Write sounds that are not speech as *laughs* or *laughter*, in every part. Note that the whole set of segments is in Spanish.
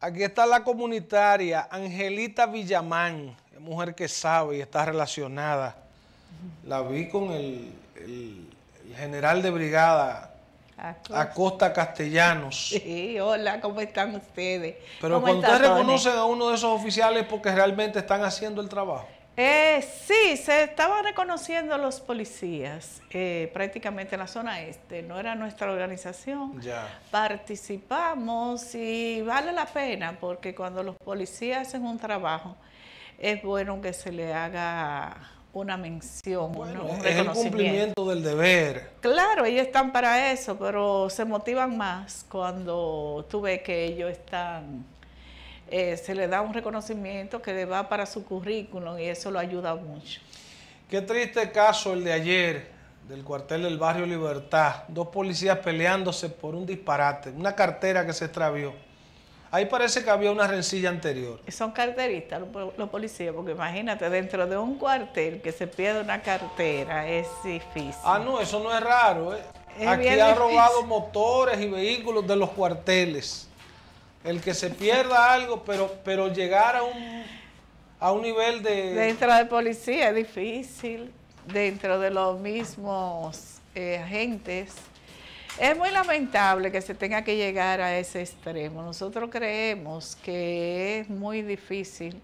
Aquí está la comunitaria Angelita Villamán, mujer que sabe y está relacionada. La vi con el, general de brigada Acosta, Castellanos. Sí, hola, ¿cómo están ustedes? Pero cuando ustedes reconocen a uno de esos oficiales porque realmente están haciendo el trabajo. Eh, sí, se estaban reconociendo los policías eh, prácticamente en la zona este, no era nuestra organización. Participamos y vale la pena porque cuando los policías hacen un trabajo es bueno que se le haga una mención, un, reconocimiento. es el cumplimiento del deber. Claro, ellos están para eso, pero se motivan más cuando tú ves que ellos están eh, se le da un reconocimiento que le va para su currículum y eso lo ayuda mucho. Qué triste caso el de ayer del cuartel del barrio Libertad, dos policías peleándose por un disparate, una cartera que se extravió. Ahí parece que había una rencilla anterior. Son carteristas los, policías, porque imagínate, dentro de un cuartel que se pierde una cartera es difícil. Ah, no, eso no es raro. ¿eh? Aquí han robado motores y vehículos de los cuarteles el que se pierda algo, pero, pero llegar a un, a un nivel de... Dentro de policía es difícil, dentro de los mismos eh, agentes. Es muy lamentable que se tenga que llegar a ese extremo. Nosotros creemos que es muy difícil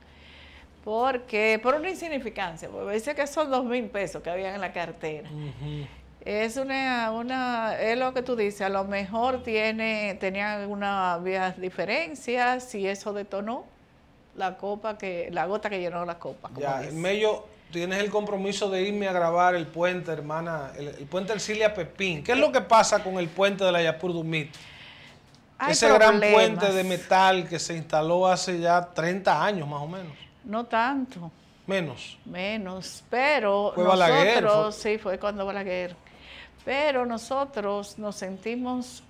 porque por una insignificancia, porque dice que son dos mil pesos que habían en la cartera. Es una, una, es lo que tú dices, a lo mejor tiene, tenía algunas diferencias y eso detonó la copa que, la gota que llenó la copa. Como ya, en tienes el compromiso de irme a grabar el puente, hermana, el, puente puente Ercilia Pepín. ¿Qué es lo que pasa con el puente de la Yapur Dumit? Ese gran puente de metal que se instaló hace ya 30 años más o menos. No tanto. Menos. Menos, pero nosotros, Balaguer, sí, fue cuando Balaguer. Pero nosotros nos sentimos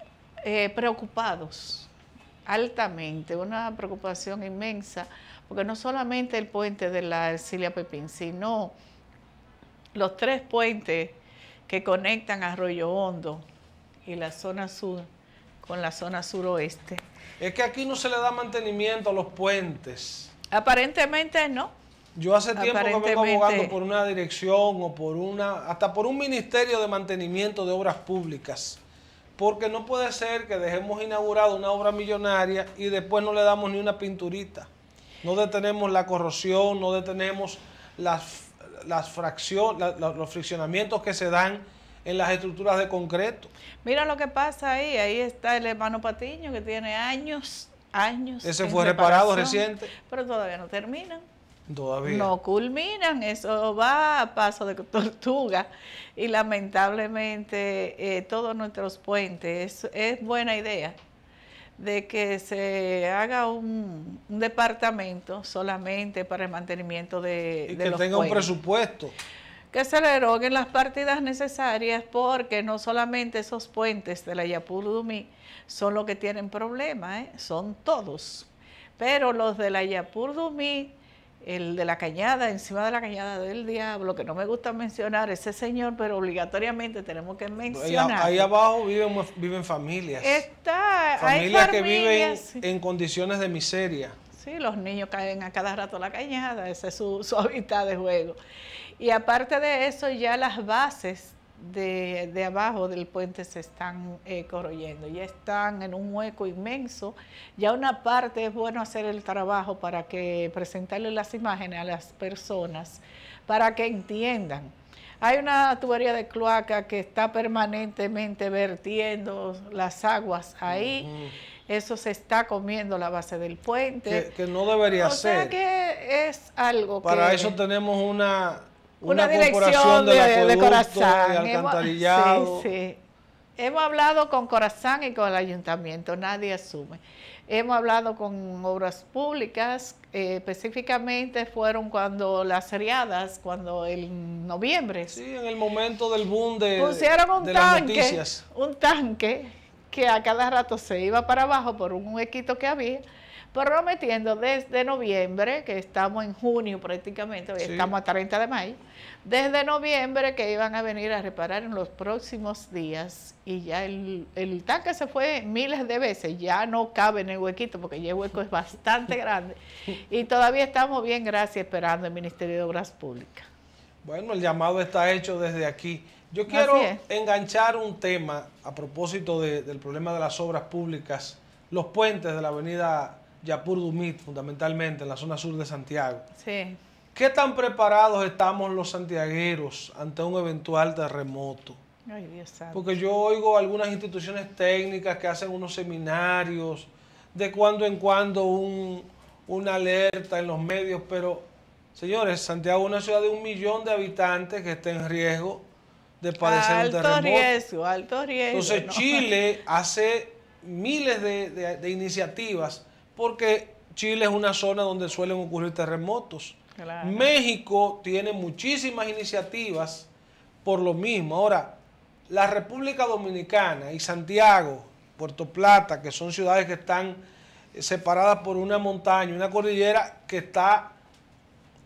eh, preocupados altamente, una preocupación inmensa, porque no solamente el puente de la Ercilia Pepín, sino los tres puentes que conectan Arroyo Hondo y la zona sur con la zona suroeste. Es que aquí no se le da mantenimiento a los puentes. Aparentemente no. Yo hace tiempo que vengo abogando por una dirección o por una, hasta por un ministerio de mantenimiento de obras públicas. Porque no puede ser que dejemos inaugurada una obra millonaria y después no le damos ni una pinturita. No detenemos la corrosión, no detenemos las, las los friccionamientos que se dan en las estructuras de concreto. Mira lo que pasa ahí, ahí está el hermano Patiño que tiene años, años. Ese fue reparado reciente. Pero todavía no terminan. No culminan, eso va a paso de tortuga y lamentablemente eh, todos nuestros puentes, es, buena idea de que se haga un, departamento solamente para el mantenimiento de, y que tenga un presupuesto que se le eroguen las partidas necesarias porque no solamente esos puentes de la yapur son los que tienen problemas, ¿eh? son todos. Pero los de la Yapur-Dumí el de la cañada, encima de la cañada del diablo, que no me gusta mencionar ese señor, pero obligatoriamente tenemos que mencionar. Ahí, abajo viven, viven familias. Está, familias, que viven en condiciones de miseria. Sí, los niños caen a cada rato a la cañada, ese es su, su *laughs* hábitat de juego. Y aparte de eso, ya las bases de, abajo del puente se están eh, corroyendo, ya están en un hueco inmenso. Ya una parte es bueno hacer el trabajo para que presentarle las imágenes a las personas para que entiendan. Hay una tubería de cloaca que está permanentemente vertiendo las aguas ahí. Eso se está comiendo la base del puente. Que, no debería ser. Sea que es algo que... Para eso tenemos una una, dirección de, Corazán. Hemos, hablado con Corazán y con el ayuntamiento, nadie asume. Hemos hablado con obras públicas, eh, específicamente fueron cuando las seriadas, cuando en noviembre. Sí, en el momento del boom de, pusieron un tanque, Un tanque que a cada rato se iba para abajo por un huequito que había prometiendo desde noviembre, que estamos en junio prácticamente, hoy estamos a 30 de mayo, desde noviembre que iban a venir a reparar en los próximos días y ya el, tanque se fue miles de veces, ya no cabe en el huequito porque ya el hueco es bastante grande y todavía estamos bien, gracias, esperando el Ministerio de Obras Públicas. Bueno, el llamado está hecho desde aquí. Yo quiero enganchar un tema a propósito del problema de las obras públicas, los puentes de la avenida Yapur Dumit, fundamentalmente, en la zona sur de Santiago. Sí. ¿Qué tan preparados estamos los santiagueros ante un eventual terremoto? Ay, Dios Porque yo oigo algunas instituciones técnicas que hacen unos seminarios, de cuando en cuando un, una alerta en los medios, pero señores, Santiago es una ciudad de un millón de habitantes que está en riesgo de padecer un terremoto. Alto riesgo, alto riesgo. Entonces Chile *laughs* hace miles de iniciativas porque Chile es una zona donde suelen ocurrir terremotos. México tiene muchísimas iniciativas por lo mismo. Ahora, la República Dominicana y Santiago, Puerto Plata, que son ciudades que están eh, separadas por una montaña, una cordillera que está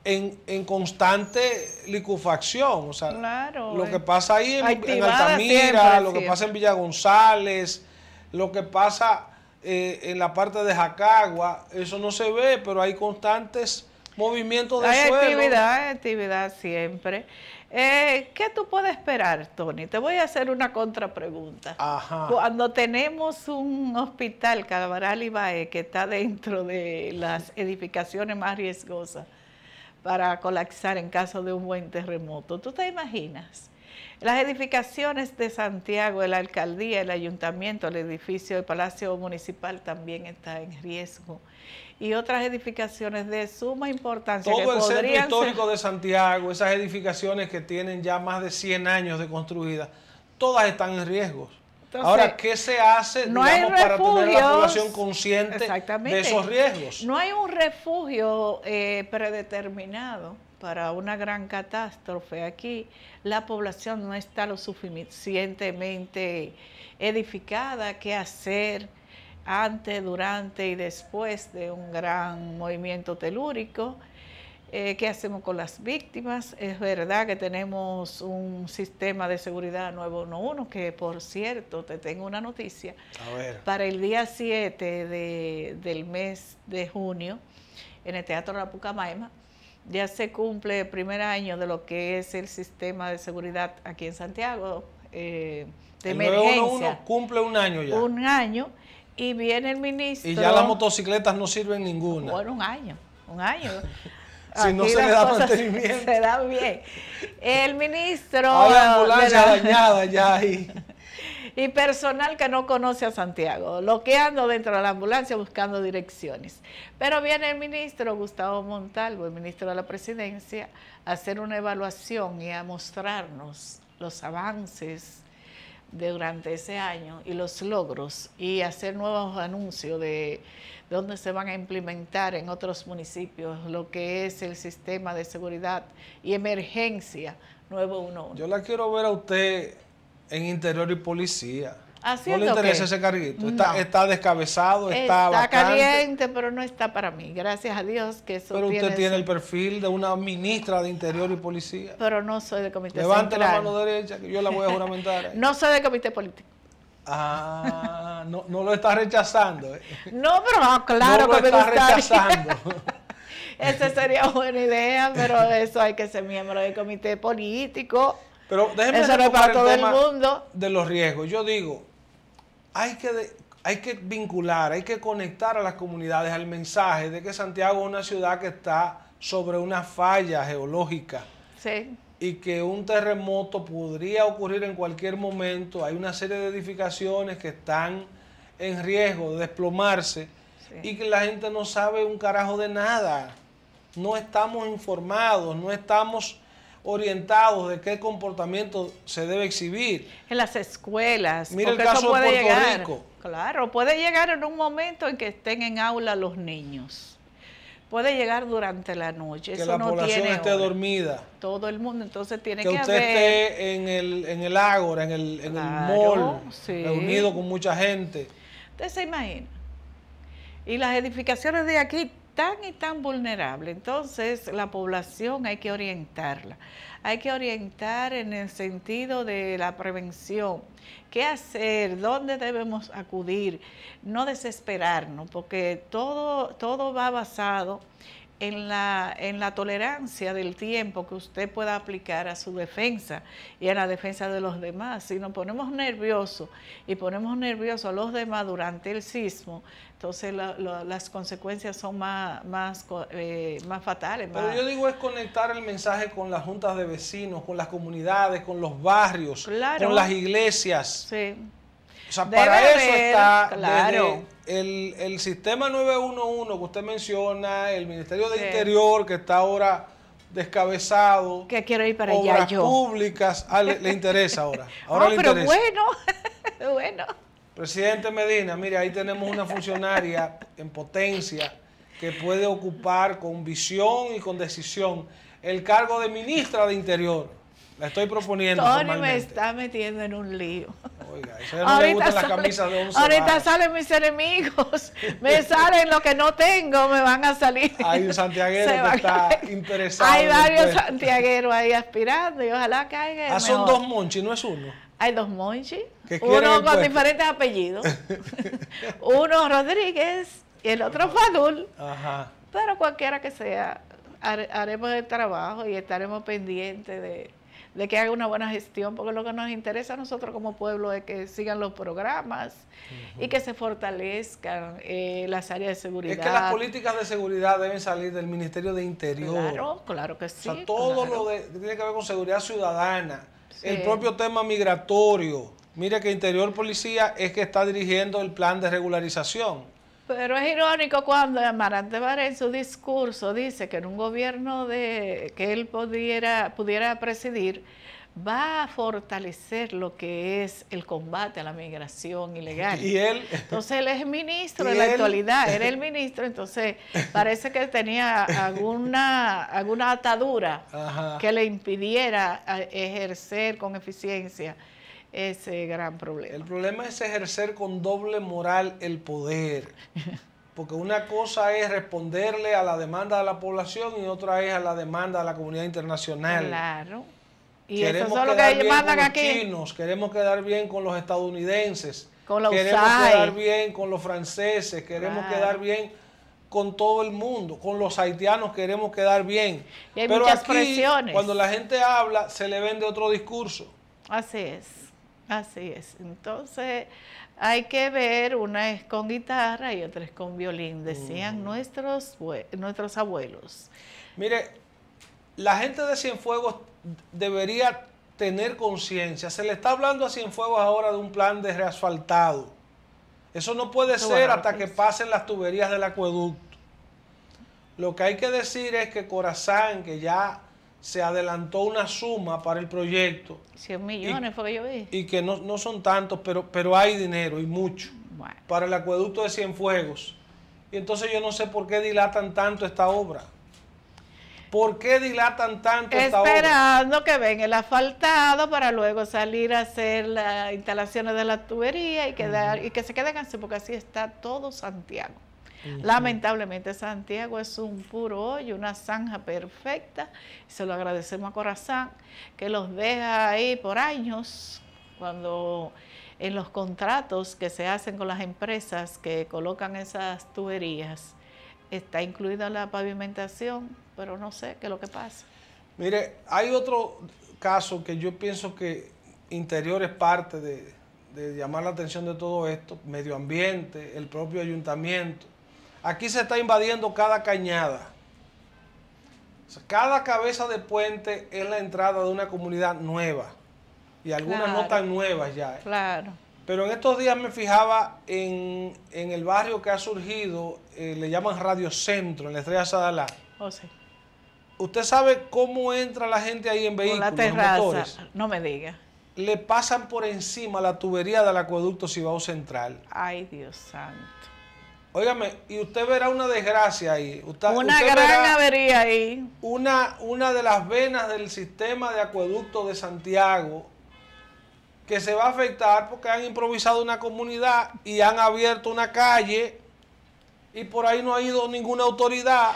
en, constante licufacción. O lo eh, que pasa ahí en, Altamira, lo que pasa en Villa González, lo que pasa eh, en la parte de Jacagua, eso no se ve, pero hay constantes movimientos de suelo. Hay actividad, actividad siempre. Eh, ¿Qué tú puedes esperar, Tony? Te voy a hacer una contrapregunta. Ajá. Cuando tenemos un hospital, Calabaral Ibae, que está dentro de las edificaciones más riesgosas para colapsar en caso de un buen terremoto, ¿tú te imaginas? Las edificaciones de Santiago, la alcaldía, el ayuntamiento, el edificio del Palacio Municipal también está en riesgo. Y otras edificaciones de suma importancia. Todo el centro histórico de Santiago, esas edificaciones que tienen ya más de 100 años de construidas, todas están en riesgo. Ahora, ¿qué se hace para tener la población consciente de esos riesgos? No hay un refugio eh, predeterminado para una gran catástrofe aquí, la población no está lo suficientemente edificada ¿Qué hacer antes, durante y después de un gran movimiento telúrico. Eh, ¿Qué hacemos con las víctimas? Es verdad que tenemos un sistema de seguridad nuevo, 911, que por cierto, te tengo una noticia. Para el día 7 del mes de junio, en el Teatro La Pucamaema ya se cumple el primer año de lo que es el sistema de seguridad aquí en Santiago eh, de cumple un año ya. Un año y viene el ministro. Y ya las motocicletas no sirven ninguna. Bueno, un año, un año. *laughs* si no se le da mantenimiento. *laughs* Se da bien. El ministro. Ahora ambulancia dañada ya ahí. *laughs* y personal que no conoce a Santiago, bloqueando dentro de la ambulancia buscando direcciones. Pero viene el ministro Gustavo Montalvo, el ministro de la Presidencia, a hacer una evaluación y a mostrarnos los avances de durante ese año y los logros y hacer nuevos anuncios de dónde se van a implementar en otros municipios lo que es el sistema de seguridad y emergencia nuevo uno Yo la quiero ver a usted en Interior y Policía. Así no le interesa ese carguito. Está, está, descabezado, está, está caliente, pero no está para mí. Gracias a Dios que eso Pero usted tiene el perfil de una ministra de Interior y Policía. Pero no soy de comité Levante la mano derecha que yo la voy a juramentar. *laughs* no soy de comité político. Ah, no, lo está rechazando. Eh. No, pero no, ah, claro no que lo está rechazando. *laughs* Esa sería buena idea, pero eso hay que ser miembro del comité político pero déjeme Eso mundo. De los riesgos. Yo digo, hay que, hay que vincular, hay que conectar a las comunidades al mensaje de que Santiago es una ciudad que está sobre una falla geológica. Y que un terremoto podría ocurrir en cualquier momento. Hay una serie de edificaciones que están en riesgo de desplomarse y que la gente no sabe un carajo de nada. No estamos informados, no estamos orientados de qué comportamiento se debe exhibir. En las escuelas. Mira el caso puede de Puerto llegar, Claro, puede llegar en un momento en que estén en aula los niños. Puede llegar durante la noche. Que la población esté dormida. Todo el mundo, entonces tiene que, que usted esté en el, en el ágora, en el, en el mall, reunido con mucha gente. Usted se imagina. Y las edificaciones de aquí tan y tan vulnerable. Entonces la población hay que orientarla, hay que orientar en el sentido de la prevención, qué hacer, dónde debemos acudir, no desesperarnos, porque todo, todo va basado en la, en la tolerancia del tiempo que usted pueda aplicar a su defensa y a la defensa de los demás. Si nos ponemos nerviosos y ponemos nerviosos a los demás durante el sismo, entonces las consecuencias son más, más, eh, más fatales. Pero yo digo es conectar el mensaje con las juntas de vecinos, con las comunidades, con los barrios, con las iglesias. Sí. O sea, para eso está claro el, el sistema 911 que usted menciona, el Ministerio de Interior que está ahora descabezado. Que quiero ir para allá yo. públicas. Ah, le, interesa ahora. *laughs* Ahora pero bueno, *laughs* bueno. Presidente Medina, mire, ahí tenemos una funcionaria en potencia que puede ocupar con visión y con decisión el cargo de ministra de Interior. La estoy proponiendo. Tony me está metiendo en un lío ahorita, salen mis enemigos, me salen lo que no tengo, me van a salir. Hay un santiaguero que está interesado. Hay varios santiagueros ahí aspirando y ojalá caiga. Ah, son dos Monchi, no es uno. Hay dos Monchi, uno con diferentes apellidos. *laughs* uno Rodríguez y el otro Fadul. Pero cualquiera que sea, haremos el trabajo y estaremos pendientes de de que haga una buena gestión, porque lo que nos interesa a nosotros como pueblo es que sigan los programas y que se fortalezcan eh, las áreas de seguridad. Es que las políticas de seguridad deben salir del Ministerio de Interior. Claro, claro que sí. todo lo que tiene que ver con seguridad ciudadana, el propio tema migratorio. mire que Interior Policía es que está dirigiendo el plan de regularización. Pero es irónico cuando Amarante Vara en su discurso dice que en un gobierno de, que él pudiera, pudiera presidir va a fortalecer lo que es el combate a la migración ilegal. Y él. Entonces él es ministro en la actualidad, era el *laughs* ministro, entonces parece que tenía alguna, alguna atadura que le impidiera eh, ejercer con eficiencia ese gran problema. El problema es ejercer con doble moral el poder. *laughs* Porque una cosa es responderle a la demanda de la población y otra es a la demanda de la comunidad internacional. Claro. Y queremos quedar bien con los chinos, queremos quedar bien con los estadounidenses, queremos quedar bien con los franceses, queremos quedar bien con todo el mundo, con los haitianos queremos quedar bien. Pero aquí, cuando la gente habla, se le vende otro discurso. Así es. Así es. Entonces, hay que ver, una es con guitarra y otra es con violín, decían mm. nuestros, nuestros abuelos. Mire, la gente de Cienfuegos debería tener conciencia. Se le está hablando a Cienfuegos ahora de un plan de reasfaltado. Eso no puede ser hasta que pasen las tuberías del acueducto. Lo que hay que decir es que Corazán, que ya se adelantó una suma para el proyecto. 100 millones y, lo que yo vi. Y que no, son tantos, pero, pero hay dinero y mucho para el acueducto de Cienfuegos. Y entonces yo no sé por qué dilatan tanto esta obra. ¿Por qué dilatan tanto esta obra? Esperando que venga el asfaltado para luego salir a hacer las instalaciones de la tubería y, quedar, y que se queden así, porque así está todo Santiago. Lamentablemente Santiago es un puro hoyo, una zanja perfecta. Se lo agradecemos a Corazán, que los deja ahí por años, cuando en los contratos que se hacen con las empresas que colocan esas tuberías, está incluida la pavimentación, pero no sé qué es lo que pasa. Mire, hay otro caso que yo pienso que interior es parte de llamar la atención de todo esto, medio ambiente, el propio ayuntamiento Aquí se está invadiendo cada cañada. cada cabeza de puente es la entrada de una comunidad nueva. Y algunas no tan nuevas ya. ¿eh? Claro. Pero en estos días me fijaba en, el barrio que ha surgido, eh, le llaman Radio Centro, en la Estrella Sadalá. Oh, ¿Usted sabe cómo entra la gente ahí en vehículos? no me diga. Le pasan por encima la tubería del acueducto Cibao Central. Ay, Dios santo. Óigame, y usted verá una desgracia ahí. Usted, una gran avería ahí. Una, una de las venas del sistema de acueducto de Santiago que se va a afectar porque han improvisado una comunidad y han abierto una calle y por ahí no ha ido ninguna autoridad.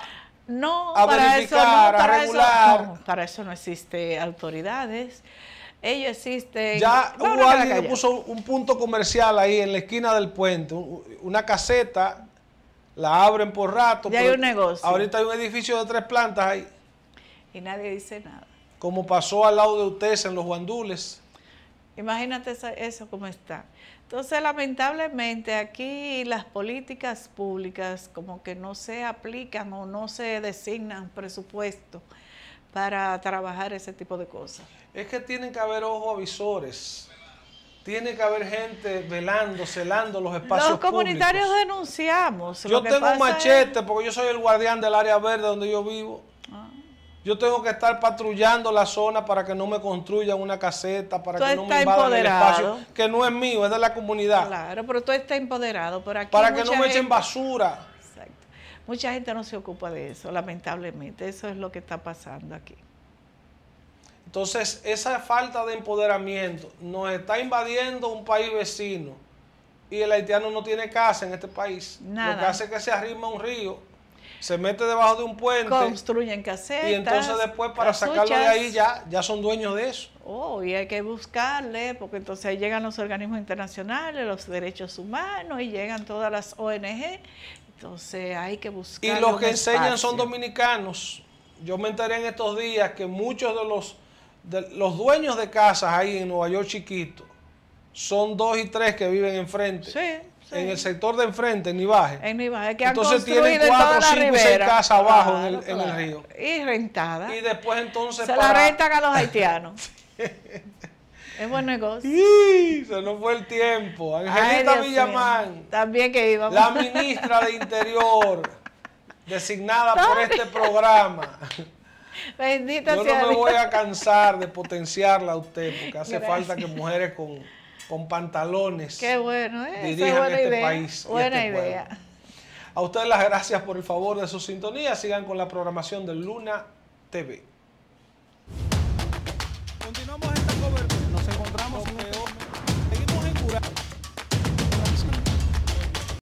No, a verificar, a regular. no, para eso no existe autoridades. Ellos existen. Ya hubo alguien que puso un punto comercial ahí en la esquina del puente, una caseta, la abren por rato. Ya hay un negocio. Ahorita hay un edificio de tres plantas ahí. Y nadie dice nada. Como pasó al lado de ustedes en los guandules. Imagínate eso como está. Entonces, lamentablemente aquí las políticas públicas como que no se aplican o no se designan presupuesto para trabajar ese tipo de cosas es que tienen que haber ojos avisores. Tiene que haber gente velando, celando los espacios públicos Los comunitarios denunciamos. Yo tengo un machete porque yo soy el guardián del área verde donde yo vivo. Ah. Yo tengo que estar patrullando la zona para que no me construyan una caseta, para que no me invadan el espacio, que no es mío, es de la comunidad. Claro, pero tú estás empoderado. aquí para que no me echen basura. Exacto. Mucha gente no se ocupa de eso, lamentablemente. Eso es lo que está pasando aquí. Entonces, esa falta de empoderamiento nos está invadiendo un país vecino y el haitiano no tiene casa en este país. Nada. Lo que hace es que se arrima un río, se mete debajo de un puente. Construyen casetas. Y entonces después para sacarlo de ahí ya, ya son dueños de eso. Oh, y hay que buscarle, porque entonces ahí llegan los organismos internacionales, los derechos humanos y llegan todas las ONG. Entonces hay que buscar. Y los que enseñan son dominicanos. Yo me enteré en estos días que muchos de los los dueños de casas ahí en Nueva York chiquito son dos y tres que viven enfrente. Sí, En el sector de enfrente, en Nivaje. En Entonces tienen cuatro, cinco y seis casas abajo en, el, río. Y rentadas. Y después entonces. Se la rentan a los haitianos. *laughs* es buen negocio. Sí, se nos fue el tiempo. Angelita Villamán. También que La ministra de Interior, designada por este programa. *laughs* *laughs* Bendita Yo no me voy a cansar de potenciarla a usted, porque hace falta que mujeres con, pantalones ¿eh? dirijan buena este idea. país. Buena este idea. A ustedes las gracias por el favor de su sintonía. Sigan con la programación de Luna TV.